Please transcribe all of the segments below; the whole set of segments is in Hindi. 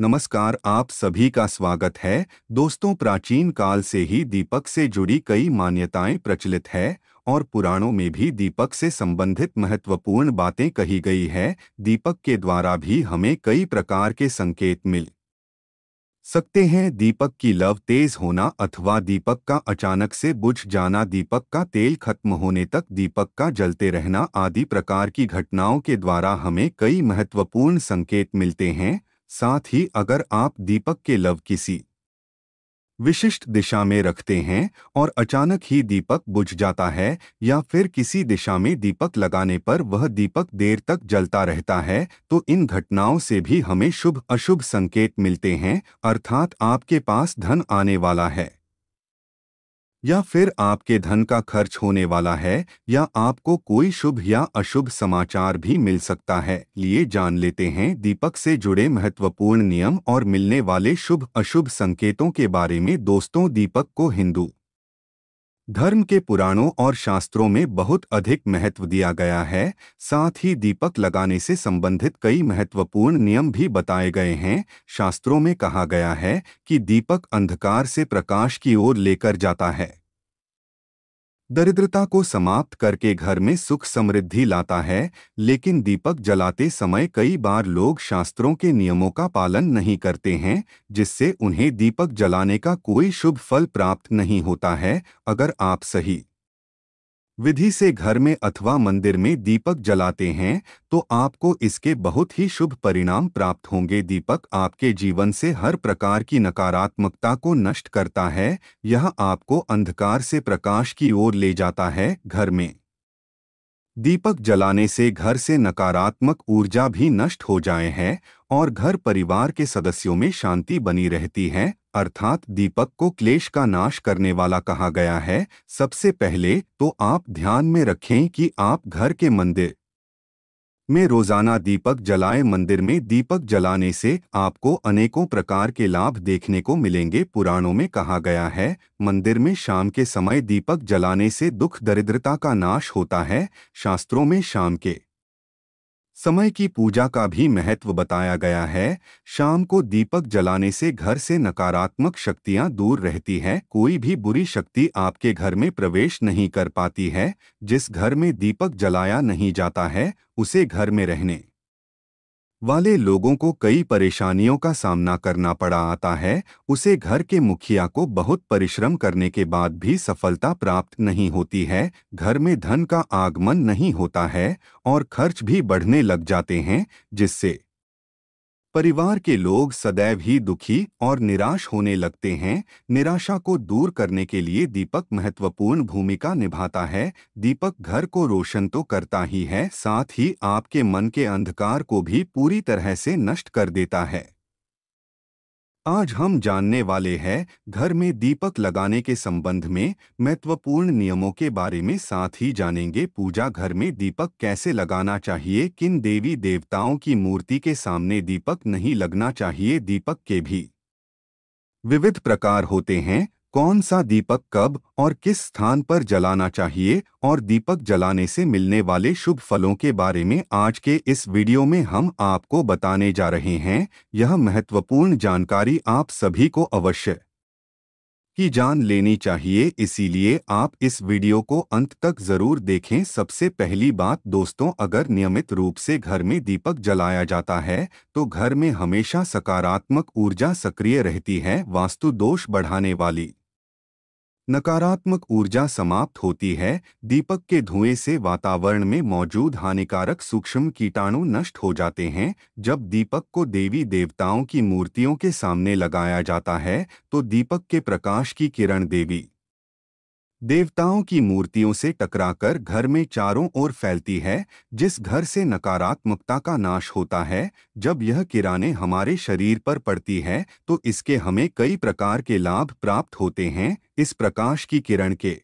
नमस्कार आप सभी का स्वागत है दोस्तों प्राचीन काल से ही दीपक से जुड़ी कई मान्यताएं प्रचलित है और पुराणों में भी दीपक से संबंधित महत्वपूर्ण बातें कही गई है दीपक के द्वारा भी हमें कई प्रकार के संकेत मिल सकते हैं दीपक की लव तेज होना अथवा दीपक का अचानक से बुझ जाना दीपक का तेल खत्म होने तक दीपक का जलते रहना आदि प्रकार की घटनाओं के द्वारा हमें कई महत्वपूर्ण संकेत मिलते हैं साथ ही अगर आप दीपक के लव किसी विशिष्ट दिशा में रखते हैं और अचानक ही दीपक बुझ जाता है या फिर किसी दिशा में दीपक लगाने पर वह दीपक देर तक जलता रहता है तो इन घटनाओं से भी हमें शुभ अशुभ संकेत मिलते हैं अर्थात आपके पास धन आने वाला है या फिर आपके धन का खर्च होने वाला है या आपको कोई शुभ या अशुभ समाचार भी मिल सकता है लिए जान लेते हैं दीपक से जुड़े महत्वपूर्ण नियम और मिलने वाले शुभ अशुभ संकेतों के बारे में दोस्तों दीपक को हिंदू धर्म के पुराणों और शास्त्रों में बहुत अधिक महत्व दिया गया है साथ ही दीपक लगाने से संबंधित कई महत्वपूर्ण नियम भी बताए गए हैं शास्त्रों में कहा गया है कि दीपक अंधकार से प्रकाश की ओर लेकर जाता है दरिद्रता को समाप्त करके घर में सुख समृद्धि लाता है लेकिन दीपक जलाते समय कई बार लोग शास्त्रों के नियमों का पालन नहीं करते हैं जिससे उन्हें दीपक जलाने का कोई शुभ फल प्राप्त नहीं होता है अगर आप सही विधि से घर में अथवा मंदिर में दीपक जलाते हैं तो आपको इसके बहुत ही शुभ परिणाम प्राप्त होंगे दीपक आपके जीवन से हर प्रकार की नकारात्मकता को नष्ट करता है यह आपको अंधकार से प्रकाश की ओर ले जाता है घर में दीपक जलाने से घर से नकारात्मक ऊर्जा भी नष्ट हो जाए हैं और घर परिवार के सदस्यों में शांति बनी रहती है अर्थात दीपक को क्लेश का नाश करने वाला कहा गया है सबसे पहले तो आप ध्यान में रखें कि आप घर के मंदिर में रोजाना दीपक जलाएं मंदिर में दीपक जलाने से आपको अनेकों प्रकार के लाभ देखने को मिलेंगे पुराणों में कहा गया है मंदिर में शाम के समय दीपक जलाने से दुख दरिद्रता का नाश होता है शास्त्रों में शाम के समय की पूजा का भी महत्व बताया गया है शाम को दीपक जलाने से घर से नकारात्मक शक्तियां दूर रहती हैं कोई भी बुरी शक्ति आपके घर में प्रवेश नहीं कर पाती है जिस घर में दीपक जलाया नहीं जाता है उसे घर में रहने वाले लोगों को कई परेशानियों का सामना करना पड़ा आता है उसे घर के मुखिया को बहुत परिश्रम करने के बाद भी सफलता प्राप्त नहीं होती है घर में धन का आगमन नहीं होता है और खर्च भी बढ़ने लग जाते हैं जिससे परिवार के लोग सदैव ही दुखी और निराश होने लगते हैं निराशा को दूर करने के लिए दीपक महत्वपूर्ण भूमिका निभाता है दीपक घर को रोशन तो करता ही है साथ ही आपके मन के अंधकार को भी पूरी तरह से नष्ट कर देता है आज हम जानने वाले हैं घर में दीपक लगाने के संबंध में महत्वपूर्ण नियमों के बारे में साथ ही जानेंगे पूजा घर में दीपक कैसे लगाना चाहिए किन देवी देवताओं की मूर्ति के सामने दीपक नहीं लगना चाहिए दीपक के भी विविध प्रकार होते हैं कौन सा दीपक कब और किस स्थान पर जलाना चाहिए और दीपक जलाने से मिलने वाले शुभ फलों के बारे में आज के इस वीडियो में हम आपको बताने जा रहे हैं यह महत्वपूर्ण जानकारी आप सभी को अवश्य की जान लेनी चाहिए इसीलिए आप इस वीडियो को अंत तक जरूर देखें सबसे पहली बात दोस्तों अगर नियमित रूप से घर में दीपक जलाया जाता है तो घर में हमेशा सकारात्मक ऊर्जा सक्रिय रहती है वास्तु दोष बढ़ाने वाली नकारात्मक ऊर्जा समाप्त होती है दीपक के धुएं से वातावरण में मौजूद हानिकारक सूक्ष्म कीटाणु नष्ट हो जाते हैं जब दीपक को देवी देवताओं की मूर्तियों के सामने लगाया जाता है तो दीपक के प्रकाश की किरण देवी देवताओं की मूर्तियों से टकराकर घर में चारों ओर फैलती है जिस घर से नकारात्मकता का नाश होता है जब यह किराने हमारे शरीर पर पड़ती है तो इसके हमें कई प्रकार के लाभ प्राप्त होते हैं इस प्रकाश की किरण के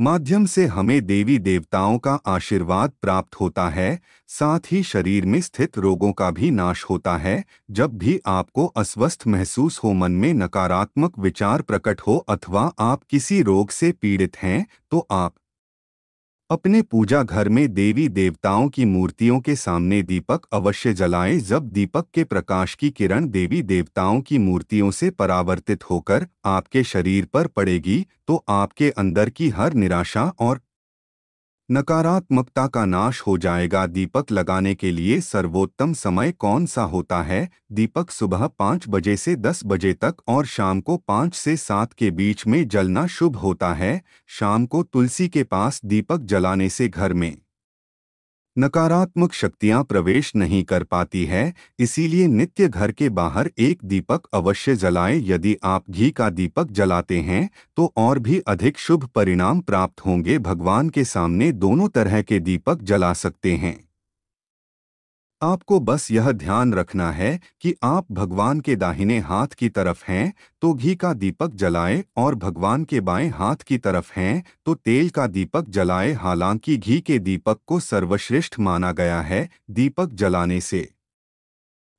माध्यम से हमें देवी देवताओं का आशीर्वाद प्राप्त होता है साथ ही शरीर में स्थित रोगों का भी नाश होता है जब भी आपको अस्वस्थ महसूस हो मन में नकारात्मक विचार प्रकट हो अथवा आप किसी रोग से पीड़ित हैं तो आप अपने पूजा घर में देवी देवताओं की मूर्तियों के सामने दीपक अवश्य जलाएं जब दीपक के प्रकाश की किरण देवी देवताओं की मूर्तियों से परावर्तित होकर आपके शरीर पर पड़ेगी तो आपके अंदर की हर निराशा और नकारात्मकता का नाश हो जाएगा दीपक लगाने के लिए सर्वोत्तम समय कौन सा होता है दीपक सुबह पाँच बजे से दस बजे तक और शाम को पाँच से सात के बीच में जलना शुभ होता है शाम को तुलसी के पास दीपक जलाने से घर में नकारात्मक शक्तियां प्रवेश नहीं कर पाती है इसीलिए नित्य घर के बाहर एक दीपक अवश्य जलाएं यदि आप घी का दीपक जलाते हैं तो और भी अधिक शुभ परिणाम प्राप्त होंगे भगवान के सामने दोनों तरह के दीपक जला सकते हैं आपको बस यह ध्यान रखना है कि आप भगवान के दाहिने हाथ की तरफ हैं तो घी का दीपक जलाएं और भगवान के बाएं हाथ की तरफ हैं तो तेल का दीपक जलाएं हालांकि घी के दीपक को सर्वश्रेष्ठ माना गया है दीपक जलाने से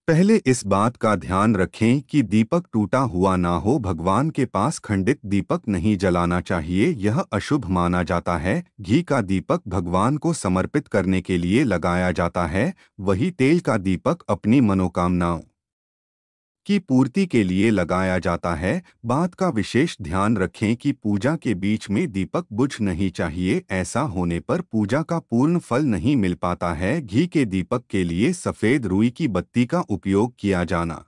पहले इस बात का ध्यान रखें कि दीपक टूटा हुआ ना हो भगवान के पास खंडित दीपक नहीं जलाना चाहिए यह अशुभ माना जाता है घी का दीपक भगवान को समर्पित करने के लिए लगाया जाता है वही तेल का दीपक अपनी मनोकामनाओं की पूर्ति के लिए लगाया जाता है बात का विशेष ध्यान रखें कि पूजा के बीच में दीपक बुझ नहीं चाहिए ऐसा होने पर पूजा का पूर्ण फल नहीं मिल पाता है घी के दीपक के लिए सफ़ेद रुई की बत्ती का उपयोग किया जाना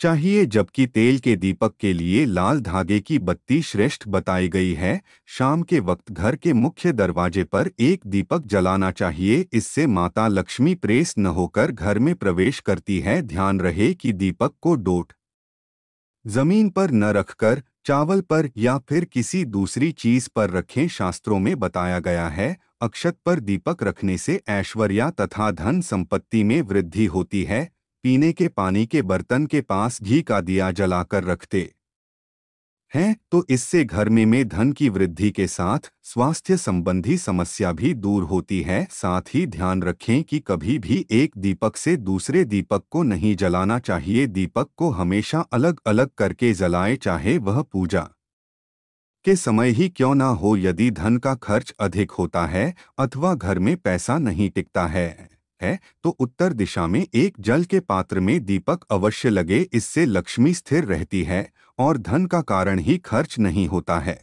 चाहिए जबकि तेल के दीपक के लिए लाल धागे की बत्ती श्रेष्ठ बताई गई है शाम के वक्त घर के मुख्य दरवाजे पर एक दीपक जलाना चाहिए इससे माता लक्ष्मी प्रेस न होकर घर में प्रवेश करती है ध्यान रहे कि दीपक को डोट जमीन पर न रखकर चावल पर या फिर किसी दूसरी चीज पर रखें शास्त्रों में बताया गया है अक्षत पर दीपक रखने से ऐश्वर्या तथा धन संपत्ति में वृद्धि होती है पीने के पानी के बर्तन के पास घी का दिया जलाकर रखते हैं तो इससे घर में, में धन की वृद्धि के साथ स्वास्थ्य संबंधी समस्या भी दूर होती है साथ ही ध्यान रखें कि कभी भी एक दीपक से दूसरे दीपक को नहीं जलाना चाहिए दीपक को हमेशा अलग अलग करके जलाएं चाहे वह पूजा के समय ही क्यों ना हो यदि धन का खर्च अधिक होता है अथवा घर में पैसा नहीं टिकता है है तो उत्तर दिशा में एक जल के पात्र में दीपक अवश्य लगे इससे लक्ष्मी स्थिर रहती है और धन का कारण ही खर्च नहीं होता है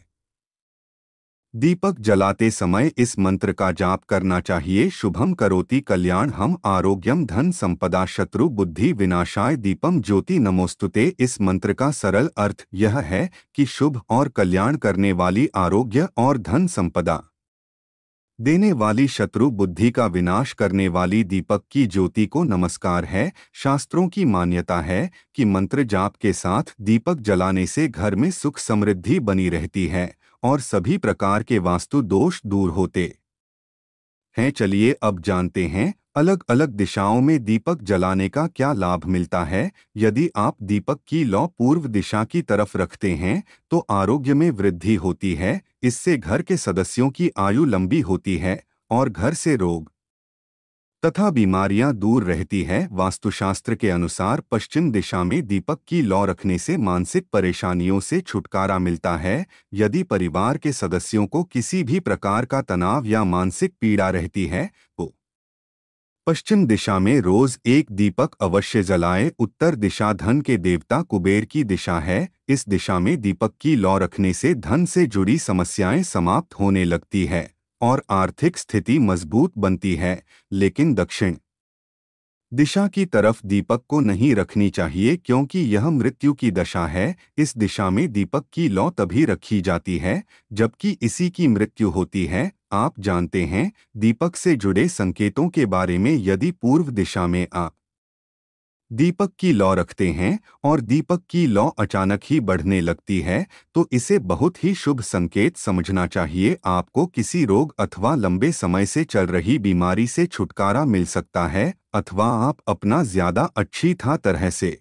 दीपक जलाते समय इस मंत्र का जाप करना चाहिए शुभम करोति कल्याण हम आरोग्यम धन संपदा शत्रु बुद्धि विनाशाय दीपम ज्योति नमोस्तुते इस मंत्र का सरल अर्थ यह है कि शुभ और कल्याण करने वाली आरोग्य और धन संपदा देने वाली शत्रु बुद्धि का विनाश करने वाली दीपक की ज्योति को नमस्कार है शास्त्रों की मान्यता है कि मंत्र जाप के साथ दीपक जलाने से घर में सुख समृद्धि बनी रहती है और सभी प्रकार के वास्तु दोष दूर होते हैं चलिए अब जानते हैं अलग अलग दिशाओं में दीपक जलाने का क्या लाभ मिलता है यदि आप दीपक की लौ पूर्व दिशा की तरफ रखते हैं तो आरोग्य में वृद्धि होती है इससे घर के सदस्यों की आयु लंबी होती है और घर से रोग तथा बीमारियां दूर रहती है वास्तुशास्त्र के अनुसार पश्चिम दिशा में दीपक की लौ रखने से मानसिक परेशानियों से छुटकारा मिलता है यदि परिवार के सदस्यों को किसी भी प्रकार का तनाव या मानसिक पीड़ा रहती है पश्चिम दिशा में रोज एक दीपक अवश्य जलाएं उत्तर दिशा धन के देवता कुबेर की दिशा है इस दिशा में दीपक की लौ रखने से धन से जुड़ी समस्याएं समाप्त होने लगती है और आर्थिक स्थिति मजबूत बनती है लेकिन दक्षिण दिशा की तरफ दीपक को नहीं रखनी चाहिए क्योंकि यह मृत्यु की दशा है इस दिशा में दीपक की लौ तभी रखी जाती है जबकि इसी की मृत्यु होती है आप जानते हैं दीपक से जुड़े संकेतों के बारे में यदि पूर्व दिशा में आप दीपक की लौ रखते हैं और दीपक की लौ अचानक ही बढ़ने लगती है तो इसे बहुत ही शुभ संकेत समझना चाहिए आपको किसी रोग अथवा लंबे समय से चल रही बीमारी से छुटकारा मिल सकता है अथवा आप अपना ज्यादा अच्छी था तरह से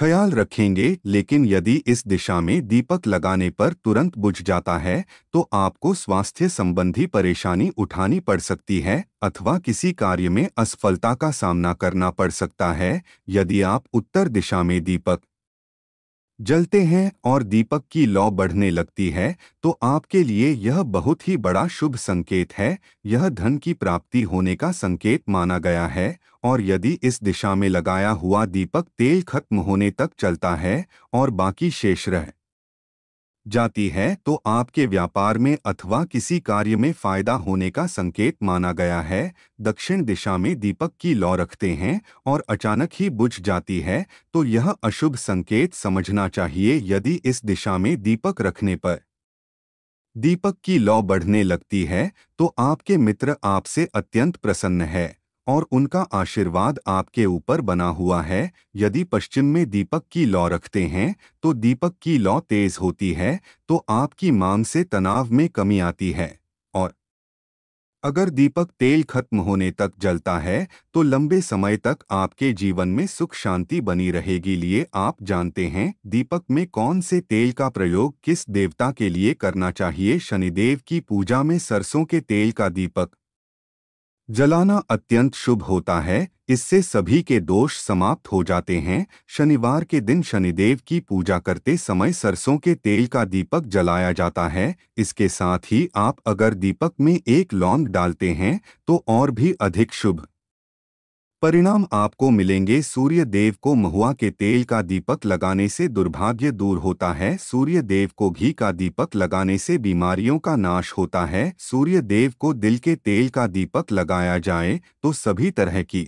ख्याल रखेंगे लेकिन यदि इस दिशा में दीपक लगाने पर तुरंत बुझ जाता है तो आपको स्वास्थ्य संबंधी परेशानी उठानी पड़ सकती है अथवा किसी कार्य में असफलता का सामना करना पड़ सकता है यदि आप उत्तर दिशा में दीपक जलते हैं और दीपक की लौ बढ़ने लगती है तो आपके लिए यह बहुत ही बड़ा शुभ संकेत है यह धन की प्राप्ति होने का संकेत माना गया है और यदि इस दिशा में लगाया हुआ दीपक तेल खत्म होने तक चलता है और बाकी शेष रह जाती है तो आपके व्यापार में अथवा किसी कार्य में फायदा होने का संकेत माना गया है दक्षिण दिशा में दीपक की लौ रखते हैं और अचानक ही बुझ जाती है तो यह अशुभ संकेत समझना चाहिए यदि इस दिशा में दीपक रखने पर दीपक की लौ बढ़ने लगती है तो आपके मित्र आपसे अत्यंत प्रसन्न है और उनका आशीर्वाद आपके ऊपर बना हुआ है यदि पश्चिम में दीपक की लौ रखते हैं तो दीपक की लौ तेज होती है तो आपकी मांग से तनाव में कमी आती है और अगर दीपक तेल खत्म होने तक जलता है तो लंबे समय तक आपके जीवन में सुख शांति बनी रहेगी लिए आप जानते हैं दीपक में कौन से तेल का प्रयोग किस देवता के लिए करना चाहिए शनिदेव की पूजा में सरसों के तेल का दीपक जलाना अत्यंत शुभ होता है इससे सभी के दोष समाप्त हो जाते हैं शनिवार के दिन शनिदेव की पूजा करते समय सरसों के तेल का दीपक जलाया जाता है इसके साथ ही आप अगर दीपक में एक लौंग डालते हैं तो और भी अधिक शुभ परिणाम आपको मिलेंगे सूर्य देव को महुआ के तेल का दीपक लगाने से दुर्भाग्य दूर होता है सूर्य देव को घी का दीपक लगाने से बीमारियों का नाश होता है सूर्य देव को दिल के तेल का दीपक लगाया जाए तो सभी तरह की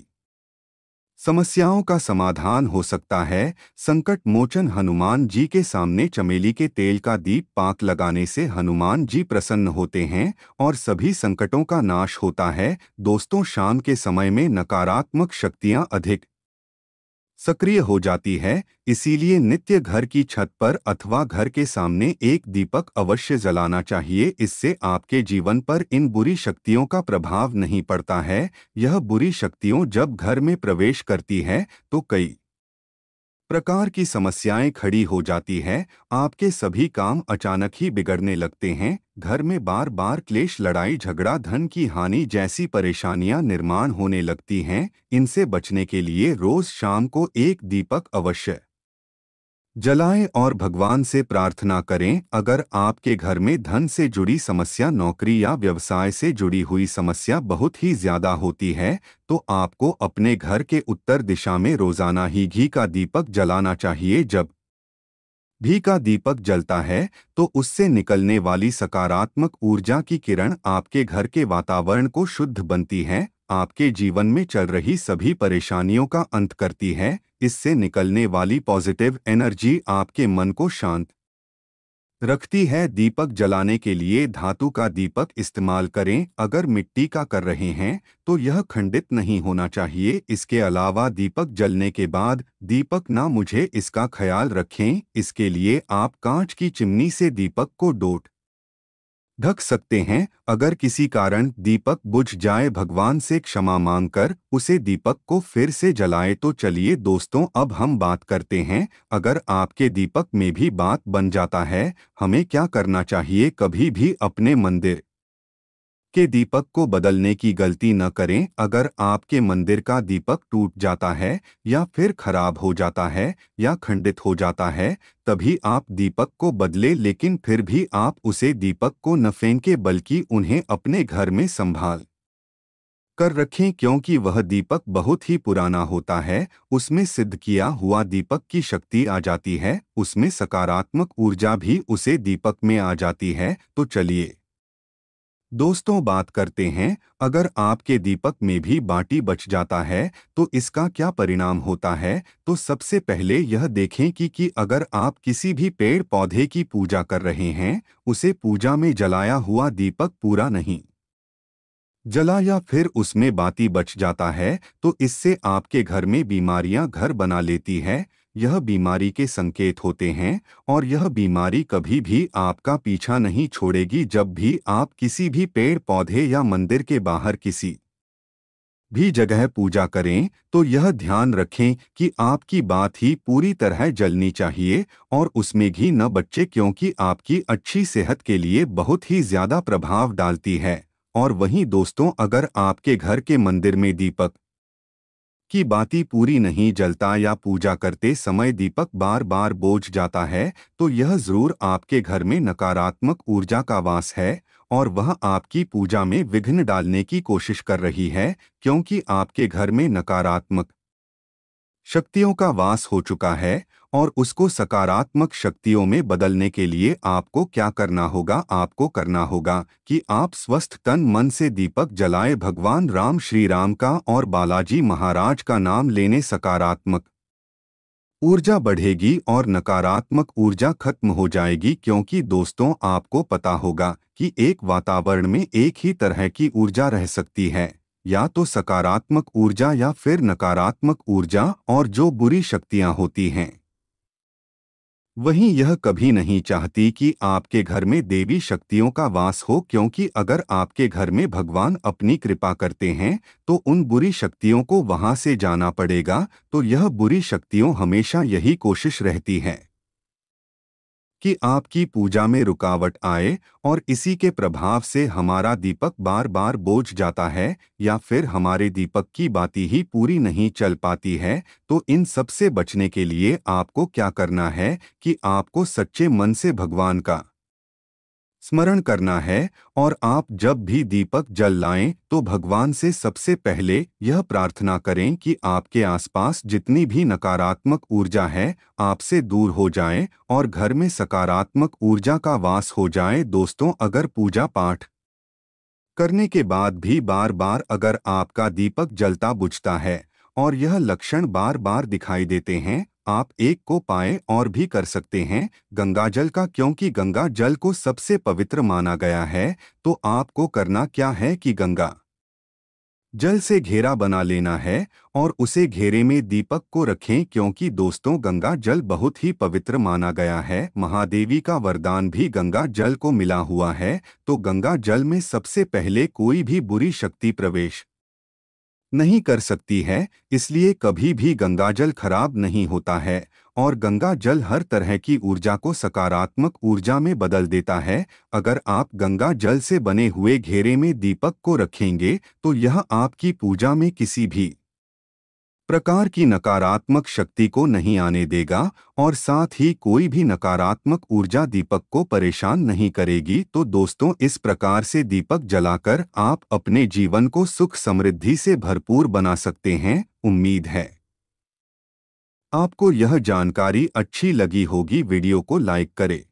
समस्याओं का समाधान हो सकता है संकट मोचन हनुमान जी के सामने चमेली के तेल का दीप पाक लगाने से हनुमान जी प्रसन्न होते हैं और सभी संकटों का नाश होता है दोस्तों शाम के समय में नकारात्मक शक्तियां अधिक सक्रिय हो जाती है इसीलिए नित्य घर की छत पर अथवा घर के सामने एक दीपक अवश्य जलाना चाहिए इससे आपके जीवन पर इन बुरी शक्तियों का प्रभाव नहीं पड़ता है यह बुरी शक्तियों जब घर में प्रवेश करती है तो कई प्रकार की समस्याएं खड़ी हो जाती है आपके सभी काम अचानक ही बिगड़ने लगते हैं घर में बार बार क्लेश लड़ाई झगड़ा धन की हानि जैसी परेशानियां निर्माण होने लगती हैं इनसे बचने के लिए रोज शाम को एक दीपक अवश्य जलाएं और भगवान से प्रार्थना करें अगर आपके घर में धन से जुड़ी समस्या नौकरी या व्यवसाय से जुड़ी हुई समस्या बहुत ही ज्यादा होती है तो आपको अपने घर के उत्तर दिशा में रोजाना ही घी का दीपक जलाना चाहिए जब भी का दीपक जलता है तो उससे निकलने वाली सकारात्मक ऊर्जा की किरण आपके घर के वातावरण को शुद्ध बनती है आपके जीवन में चल रही सभी परेशानियों का अंत करती है इससे निकलने वाली पॉजिटिव एनर्जी आपके मन को शांत रखती है दीपक जलाने के लिए धातु का दीपक इस्तेमाल करें अगर मिट्टी का कर रहे हैं तो यह खंडित नहीं होना चाहिए इसके अलावा दीपक जलने के बाद दीपक ना मुझे इसका ख्याल रखें इसके लिए आप कांच की चिमनी से दीपक को डोट ढक सकते हैं अगर किसी कारण दीपक बुझ जाए भगवान से क्षमा मांगकर उसे दीपक को फिर से जलाए तो चलिए दोस्तों अब हम बात करते हैं अगर आपके दीपक में भी बात बन जाता है हमें क्या करना चाहिए कभी भी अपने मंदिर के दीपक को बदलने की गलती न करें अगर आपके मंदिर का दीपक टूट जाता है या फिर खराब हो जाता है या खंडित हो जाता है तभी आप दीपक को बदले लेकिन फिर भी आप उसे दीपक को न फेंके बल्कि उन्हें अपने घर में संभाल कर रखें क्योंकि वह दीपक बहुत ही पुराना होता है उसमें सिद्ध किया हुआ दीपक की शक्ति आ जाती है उसमें सकारात्मक ऊर्जा भी उसे दीपक में आ जाती है तो चलिए दोस्तों बात करते हैं अगर आपके दीपक में भी बाटी बच जाता है तो इसका क्या परिणाम होता है तो सबसे पहले यह देखें कि कि अगर आप किसी भी पेड़ पौधे की पूजा कर रहे हैं उसे पूजा में जलाया हुआ दीपक पूरा नहीं जला या फिर उसमें बाती बच जाता है तो इससे आपके घर में बीमारियां घर बना लेती है यह बीमारी के संकेत होते हैं और यह बीमारी कभी भी आपका पीछा नहीं छोड़ेगी जब भी आप किसी भी पेड़ पौधे या मंदिर के बाहर किसी भी जगह पूजा करें तो यह ध्यान रखें कि आपकी बात ही पूरी तरह जलनी चाहिए और उसमें घी न बच्चे क्योंकि आपकी अच्छी सेहत के लिए बहुत ही ज़्यादा प्रभाव डालती है और वहीं दोस्तों अगर आपके घर के मंदिर में दीपक की बाती पूरी नहीं जलता या पूजा करते समय दीपक बार बार बोझ जाता है तो यह जरूर आपके घर में नकारात्मक ऊर्जा का वास है और वह आपकी पूजा में विघ्न डालने की कोशिश कर रही है क्योंकि आपके घर में नकारात्मक शक्तियों का वास हो चुका है और उसको सकारात्मक शक्तियों में बदलने के लिए आपको क्या करना होगा आपको करना होगा कि आप स्वस्थ तन मन से दीपक जलाए भगवान राम श्री राम का और बालाजी महाराज का नाम लेने सकारात्मक ऊर्जा बढ़ेगी और नकारात्मक ऊर्जा खत्म हो जाएगी क्योंकि दोस्तों आपको पता होगा कि एक वातावरण में एक ही तरह की ऊर्जा रह सकती है या तो सकारात्मक ऊर्जा या फिर नकारात्मक ऊर्जा और जो बुरी शक्तियां होती हैं वहीं यह कभी नहीं चाहती कि आपके घर में देवी शक्तियों का वास हो क्योंकि अगर आपके घर में भगवान अपनी कृपा करते हैं तो उन बुरी शक्तियों को वहां से जाना पड़ेगा तो यह बुरी शक्तियों हमेशा यही कोशिश रहती हैं कि आपकी पूजा में रुकावट आए और इसी के प्रभाव से हमारा दीपक बार बार बोझ जाता है या फिर हमारे दीपक की बाती ही पूरी नहीं चल पाती है तो इन सब से बचने के लिए आपको क्या करना है कि आपको सच्चे मन से भगवान का स्मरण करना है और आप जब भी दीपक जल लाएं तो भगवान से सबसे पहले यह प्रार्थना करें कि आपके आसपास जितनी भी नकारात्मक ऊर्जा है आपसे दूर हो जाए और घर में सकारात्मक ऊर्जा का वास हो जाए दोस्तों अगर पूजा पाठ करने के बाद भी बार बार अगर आपका दीपक जलता बुझता है और यह लक्षण बार बार दिखाई देते हैं आप एक को पाएं और भी कर सकते हैं गंगाजल का क्योंकि गंगा जल को सबसे पवित्र माना गया है तो आपको करना क्या है कि गंगा जल से घेरा बना लेना है और उसे घेरे में दीपक को रखें क्योंकि दोस्तों गंगा जल बहुत ही पवित्र माना गया है महादेवी का वरदान भी गंगा जल को मिला हुआ है तो गंगा जल में सबसे पहले कोई भी बुरी शक्ति प्रवेश नहीं कर सकती है इसलिए कभी भी गंगा जल खराब नहीं होता है और गंगा जल हर तरह की ऊर्जा को सकारात्मक ऊर्जा में बदल देता है अगर आप गंगा जल से बने हुए घेरे में दीपक को रखेंगे तो यह आपकी पूजा में किसी भी प्रकार की नकारात्मक शक्ति को नहीं आने देगा और साथ ही कोई भी नकारात्मक ऊर्जा दीपक को परेशान नहीं करेगी तो दोस्तों इस प्रकार से दीपक जलाकर आप अपने जीवन को सुख समृद्धि से भरपूर बना सकते हैं उम्मीद है आपको यह जानकारी अच्छी लगी होगी वीडियो को लाइक करें